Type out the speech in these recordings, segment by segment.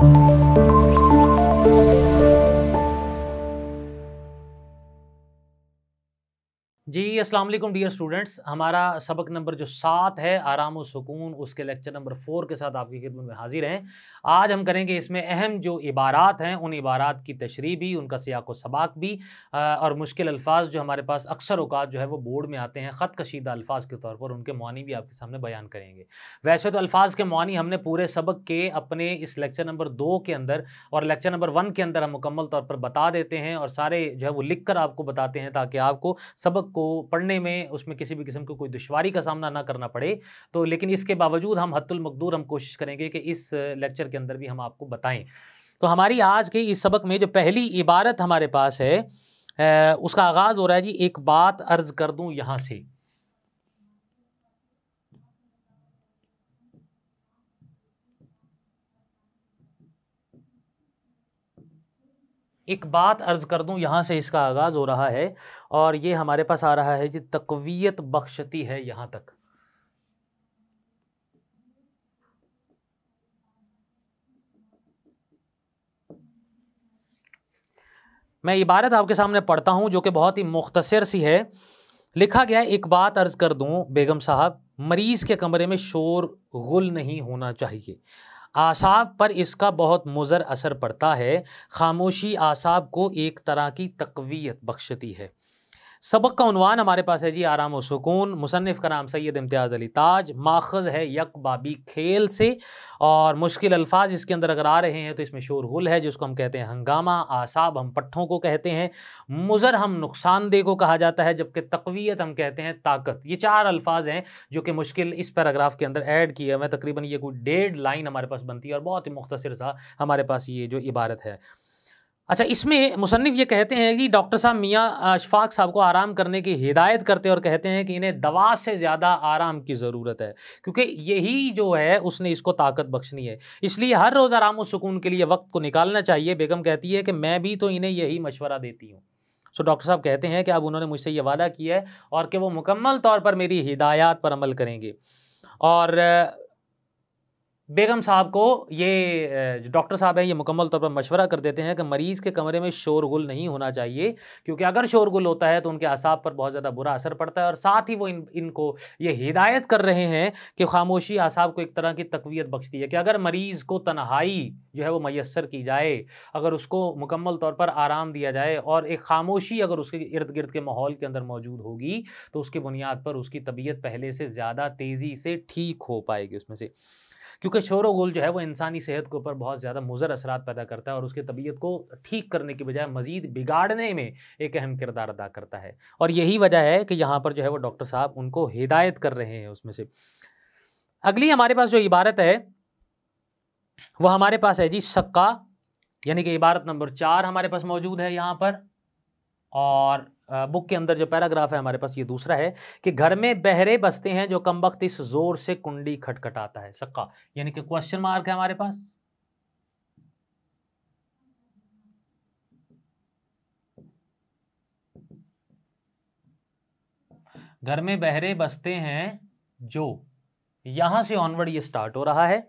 Thank you. जी अस्सलाम वालेकुम dear students हमारा सबक नंबर जो सात है आराम और सुकून उसके लेक्चर नंबर फोर के साथ आपकी खिदमत में हाजिर हैं आज हम करेंगे इसमें अहम जो इबारात हैं उन इबारात की तशरी भी उनका सियाक व सबाक भी और मुश्किल अल्फाज जो हमारे पास अक्सर अवकात जो है वो बोर्ड में आते हैं ख़त कशीदा अल्फाज के तौर पर उनके मानी भी आपके सामने बयान करेंगे वैसे तो अल्फाज के मानी हमने पूरे सबक के अपने इस लेक्चर नंबर दो के अंदर और लेक्चर नंबर वन के अंदर हम मुकम्मल तौर पर बता देते हैं और सारे जो है वो लिख आपको बताते हैं ताकि आपको सबक को पढ़ने में उसमें किसी भी किस्म को कोई दुशारी का सामना ना करना पड़े तो लेकिन इसके बावजूद हम हतुल मकदूर हम कोशिश करेंगे कि इस लेक्चर के अंदर भी हम आपको बताएं तो हमारी आज के इस सबक में जो पहली इबारत हमारे पास है उसका आगाज़ हो रहा है जी एक बात अर्ज़ कर दूँ यहाँ से एक बात अर्ज़ कर दूं यहाँ से इसका आगाज़ हो रहा है और ये हमारे पास आ रहा है जी तकवीत बख्शती है यहाँ तक मैं इबारत आपके सामने पढ़ता हूँ जो कि बहुत ही मुख्तसर सी है लिखा गया एक बात अर्ज़ कर दूं बेगम साहब मरीज़ के कमरे में शोर गुल नहीं होना चाहिए आसाब पर इसका बहुत मुज़र असर पड़ता है खामोशी आसाब को एक तरह की तकवीत बख्शती है सबक का उनवान हमारे पास है जी आराम व सुकून मुसनफ़ का नाम सैयद इम्तियाज़ अली ताज माखज़ है यक बाबी खेल से और मुश्किल अल्फाज इसके अंदर अगर आ रहे हैं तो इसमें शोर गुल है जिसको हम कहते हैं हंगामा आसाब हम पट्ठों को कहते हैं मुज़र हम नुकसानदेह को कहा जाता है जबकि तकवीत हम कहते हैं ताकत ये चार अल्फाज हैं जो कि मुश्किल इस पैराग्राफ के अंदर ऐड किए हुए तकरीबन ये कोई डेढ़ लाइन हमारे पास बनती है और बहुत ही मुख्तर सा हमारे पास ये जो इबारत है अच्छा इसमें मुसनफ़ ये कहते हैं कि डॉक्टर साहब मियाँ अशफाक साहब को आराम करने की हिदायत करते और कहते हैं कि इन्हें दवा से ज़्यादा आराम की ज़रूरत है क्योंकि यही जो है उसने इसको ताकत बख्शनी है इसलिए हर रोज़ आराम और सुकून के लिए वक्त को निकालना चाहिए बेगम कहती है कि मैं भी तो इन्हें यही मशवरा देती हूँ सो डॉक्टर साहब कहते हैं कि अब उन्होंने मुझसे ये वादा किया है और कि वो मुकम्मल तौर पर मेरी हिदायत पर अमल करेंगे और बेगम साहब को ये डॉक्टर साहब हैं ये मुकम्मल तौर पर मशवरा कर देते हैं कि मरीज़ के कमरे में शोरगुल नहीं होना चाहिए क्योंकि अगर शोरगुल होता है तो उनके असाब पर बहुत ज़्यादा बुरा असर पड़ता है और साथ ही वो इन इनको ये हिदायत कर रहे हैं कि खामोशी असाब को एक तरह की तकवीत बख्शती है कि अगर मरीज़ को तनहाई जो है वो मैसर की जाए अगर उसको मुकम्मल तौर पर आराम दिया जाए और एक खामोशी अगर उसके इर्द गिर्द के माहौल के अंदर मौजूद होगी तो उसकी बुनियाद पर उसकी तबीयत पहले से ज़्यादा तेज़ी से ठीक हो पाएगी उसमें से क्योंकि शोर गुल जो है वो इंसानी सेहत के ऊपर बहुत ज़्यादा मुजर असर पैदा करता है और उसकी तबीयत को ठीक करने की बजाय मज़ीद बिगाड़ने में एक अहम किरदार अदा करता है और यही वजह है कि यहाँ पर जो है वो डॉक्टर साहब उनको हिदायत कर रहे हैं उसमें से अगली हमारे पास जो इबारत है वह हमारे पास है जी सक्का यानी कि इबारत नंबर चार हमारे पास मौजूद है यहाँ पर और बुक के अंदर जो पैराग्राफ है हमारे पास ये दूसरा है कि घर में बहरे बसते हैं जो कम वक्त इस जोर से कुंडी खटखटाता है सक्का यानी कि क्वेश्चन मार्क है हमारे पास घर में बहरे बसते हैं जो यहां से ऑनवर्ड ये स्टार्ट हो रहा है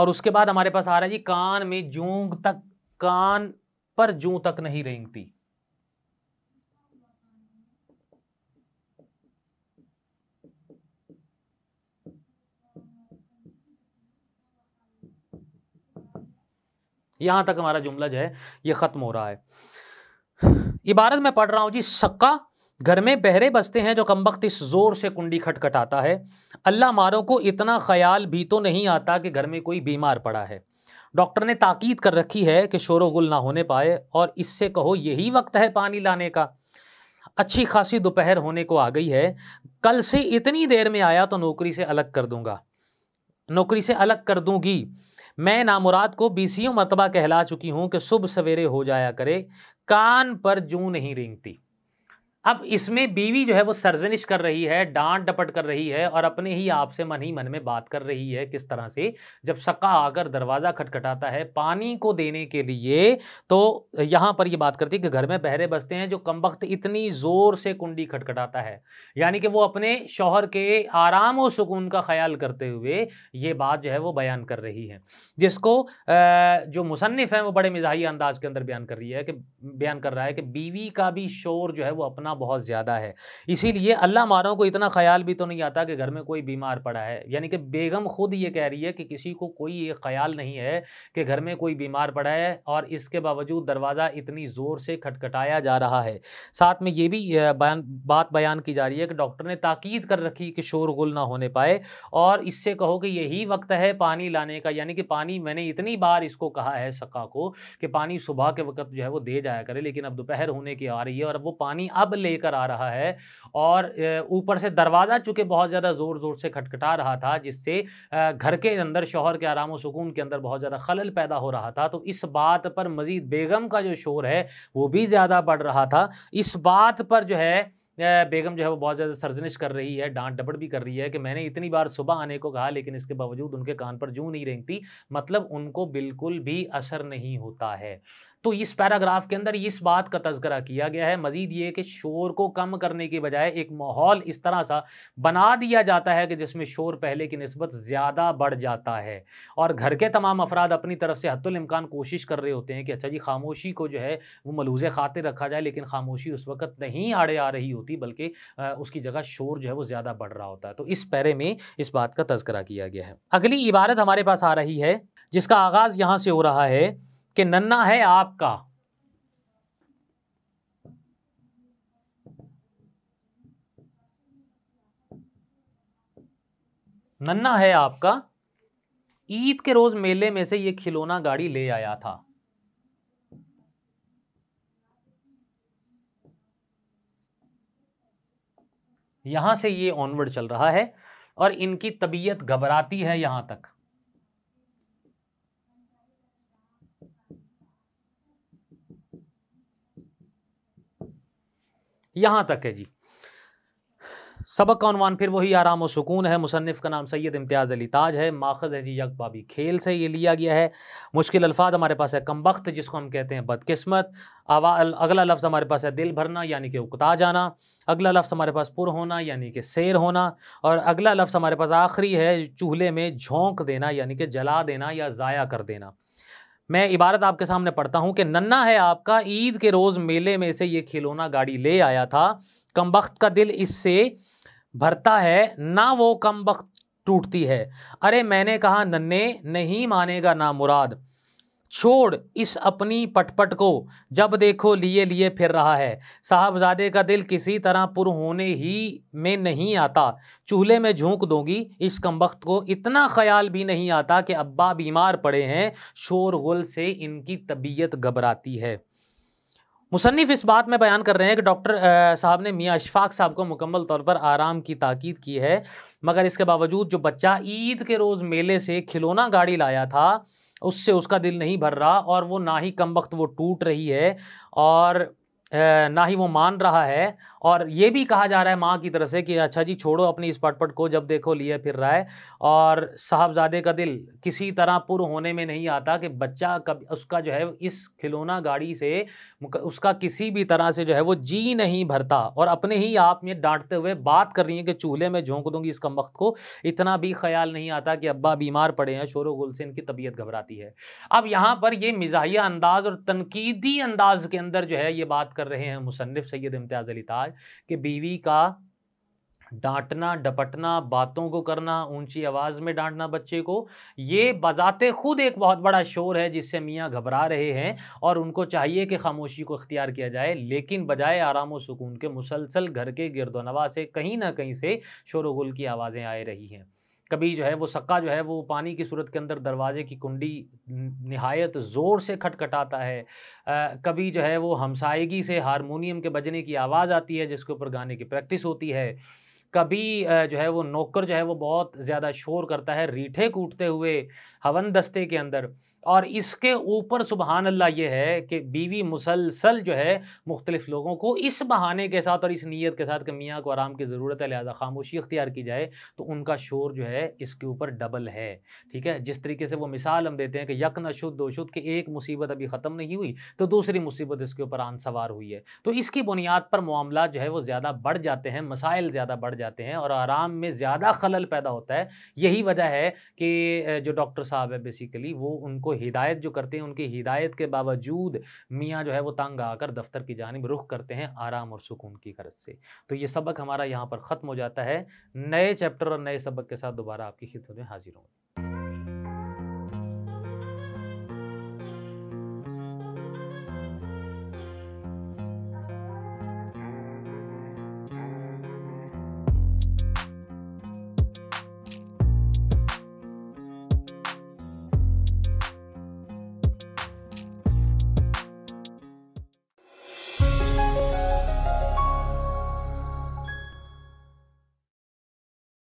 और उसके बाद हमारे पास आ रहा है जी कान में जूंग तक कान पर जू तक नहीं रेंगती यहां तक हमारा जुमला जो है ये ख़त्म हो रहा है इबारत में पढ़ रहा हूं जी सक्का घर में बहरे बसते हैं जो कम वक्त इस ज़ोर से कुंडी खटखटाता है अल्लाह मारों को इतना ख्याल भी तो नहीं आता कि घर में कोई बीमार पड़ा है डॉक्टर ने ताकीद कर रखी है कि शोर गुल ना होने पाए और इससे कहो यही वक्त है पानी लाने का अच्छी खासी दोपहर होने को आ गई है कल से इतनी देर में आया तो नौकरी से अलग कर दूंगा नौकरी से अलग कर दूंगी मैं नामुराद को बीसियों मरतबा कहला चुकी हूँ कि सुबह सवेरे हो जाया करे कान पर जू नहीं रेंगती अब इसमें बीवी जो है वो सर्जनिश कर रही है डांट डपट कर रही है और अपने ही आप से मन ही मन में बात कर रही है किस तरह से जब सका आकर दरवाज़ा खटखटाता है पानी को देने के लिए तो यहाँ पर ये बात करती है कि घर में बहरे बसते हैं जो कम वक्त इतनी ज़ोर से कुंडी खटखटाता है यानी कि वो अपने शौहर के आराम और सुकून का ख्याल करते हुए ये बात जो है वो बयान कर रही है जिसको जो मुसनफ़ हैं वो बड़े मिजाही अंदाज के अंदर बयान कर रही है कि बयान कर रहा है कि बीवी का भी शोर जो है वो अपना करना बहुत ज़्यादा है इसीलिए अल्लाह मारों को इतना ख्याल भी तो नहीं आता कि घर में कोई बीमार पड़ा है यानी कि बेगम खुद ये कह रही है कि किसी को कोई ये ख्याल नहीं है कि घर में कोई बीमार पड़ा है और इसके बावजूद दरवाज़ा इतनी ज़ोर से खटखटाया जा रहा है साथ में ये भी बयान बात बयान की जा रही है कि डॉक्टर ने ताकीद कर रखी कि शोरगुल ना होने पाए और इससे कहो कि यही वक्त है पानी लाने का यानी कि पानी मैंने इतनी बार इसको कहा है सका को कि पानी सुबह के वक्त जो है वो दे जाया करे लेकिन अब दोपहर होने की आ रही है और अब वो पानी अब लेकर आ रहा है और ऊपर से दरवाज़ा चूँकि बहुत ज़्यादा ज़ोर ज़ोर से खटखटा रहा था जिससे घर के अंदर शोहर के आराम सुकून के अंदर बहुत ज़्यादा खलल पैदा हो रहा था तो इस बात पर मज़ीद बेगम का जो शोर है वो भी ज़्यादा बढ़ रहा था इस बात पर जो है बेगम जो है वो बहुत ज़्यादा सर्जनिश कर रही है डांट डपट भी कर रही है कि मैंने इतनी बार सुबह आने को कहा लेकिन इसके बावजूद उनके कान पर जूँ नहीं रेंगती मतलब उनको बिल्कुल भी असर नहीं होता है तो इस पैराग्राफ के अंदर इस बात का तस्करा किया गया है मजीद ये कि शोर को कम करने के बजाय एक माहौल इस तरह सा बना दिया जाता है कि जिसमें शोर पहले की नस्बत ज़्यादा बढ़ जाता है और घर के तमाम अफराद अपनी तरफ से हतुलमकान कोशिश कर रहे होते हैं कि अच्छा जी खामोशी को जो है वो मलूज़ खातिर रखा जाए लेकिन खामोशी उस वक्त नहीं आड़े आ रही होती बल्कि उसकी जगह शोर जो है वो ज़्यादा बढ़ रहा होता है तो इस पैरे में इस बात का तस्करा किया गया है अगली इबारत हमारे पास आ रही है जिसका आगाज़ यहाँ से हो रहा है कि नन्ना है आपका नन्ना है आपका ईद के रोज मेले में से ये खिलौना गाड़ी ले आया था यहां से ये ऑनवर्ड चल रहा है और इनकी तबीयत घबराती है यहां तक यहाँ तक है जी सबक का अनवान फिर वही आराम और सुकून है मुसनफ़ का नाम सैयद इम्तियाज़ अली ताज है माखज़ है जी यकबाबी खेल से ये लिया गया है मुश्किल अल्फाज हमारे पास है कम वक्त जिसको हम कहते हैं बदकस्मत अगला लफ्ज़ हमारे पास है दिल भरना यानी कि उकता जाना अगला लफ्ज़ हमारे पास पुर होना यानी कि शेर होना और अगला लफ्ज़ हमारे पास आखिरी है चूल्हे में झोंक देना यानी कि जला देना या ज़ाया कर देना मैं इबारत आपके सामने पढ़ता हूँ कि नन्ना है आपका ईद के रोज़ मेले में से ये खिलौना गाड़ी ले आया था कम वक्त का दिल इससे भरता है ना वो कम वक्त टूटती है अरे मैंने कहा नन्ने नहीं मानेगा ना मुराद छोड़ इस अपनी पटपट को जब देखो लिए लिए फिर रहा है साहबजादे का दिल किसी तरह पुर होने ही में नहीं आता चूल्हे में झोंक दोगी इस कमबख्त को इतना ख्याल भी नहीं आता कि अब्बा बीमार पड़े हैं शोरगुल से इनकी तबीयत घबराती है मुसनफ़ इस बात में बयान कर रहे हैं कि डॉक्टर साहब ने मियाँ अशफाक साहब को मुकम्मल तौर पर आराम की ताकीद की है मगर इसके बावजूद जो बच्चा ईद के रोज़ मेले से खिलौना गाड़ी लाया था उससे उसका दिल नहीं भर रहा और वो ना ही कम वक्त वो टूट रही है और ना ही वो मान रहा है और ये भी कहा जा रहा है माँ की तरफ से कि अच्छा जी छोड़ो अपनी इस पटपट को जब देखो लिए फिर रहा है और साहबजादे का दिल किसी तरह पुर होने में नहीं आता कि बच्चा कब उसका जो है इस खिलौना गाड़ी से उसका किसी भी तरह से जो है वो जी नहीं भरता और अपने ही आप में डांटते हुए बात कर रही है कि चूल्हे में झोंक दूंगी इस कम वक्त को इतना भी ख्याल नहीं आता कि अब्बा बीमार पड़े हैं शोर गुल से इनकी तबीयत घबराती है अब यहाँ पर ये मिजाहिया अंदाज और तनकीदी अंदाज के अंदर जो है ये बात कर कर रहे हैं मुसनफ़ सैयद इम्तियाज़ अली ताज कि बीवी का डांटना डपटना बातों को करना ऊंची आवाज़ में डांटना बच्चे को ये बजाते खुद एक बहुत बड़ा शोर है जिससे मियाँ घबरा रहे हैं और उनको चाहिए कि खामोशी को अख्तियार किया जाए लेकिन बजाय आराम व सुकून के मुसलसल घर के गिरदोनवा से कहीं ना कहीं से शोरगुल की आवाज़ें आ रही हैं कभी जो है वो सक्का जो है वो पानी की सूरत के अंदर दरवाजे की कुंडी नहायत ज़ोर से खटखटाता है आ, कभी जो है वो हमसायगी से हारमोनीम के बजने की आवाज़ आती है जिसके ऊपर गाने की प्रैक्टिस होती है कभी जो है वो नौकर जो है वो बहुत ज़्यादा शोर करता है रीठे कूटते हुए हवन दस्ते के अंदर और इसके ऊपर सुबहान अल्लाह ये है कि बीवी मुसलसल जो है मुख्तलिफ़ लोगों को इस बहाने के साथ और इस नीयत के साथ कि मियाँ को आराम की ज़रूरत है लिहाजा खामोशी इख्तियार की जाए तो उनका शोर जो है इसके ऊपर डबल है ठीक है जिस तरीके से वो मिसाल हम देते हैं कि यक नशुद दोशुद कि एक मुसीबत अभी ख़त्म नहीं हुई तो दूसरी मुसीबत इसके ऊपर आन सवार हुई है तो इसकी बुनियाद पर मामला जो है वो ज़्यादा बढ़ जाते हैं मसाइल ज़्यादा बढ़ जाते हैं और आराम में ज़्यादा खलल पैदा होता है यही वजह है कि जो डॉक्टर साहब है बेसिकली वो उनको हिदायत जो करते हैं उनकी हिदायत के बावजूद मियाँ जो है वो तंग आकर दफ्तर की जानब रुख करते हैं आराम और सुकून की गरज से तो ये सबक हमारा यहाँ पर ख़त्म हो जाता है नए चैप्टर और नए सबक के साथ दोबारा आपकी खिदमत में हाजिर होंगे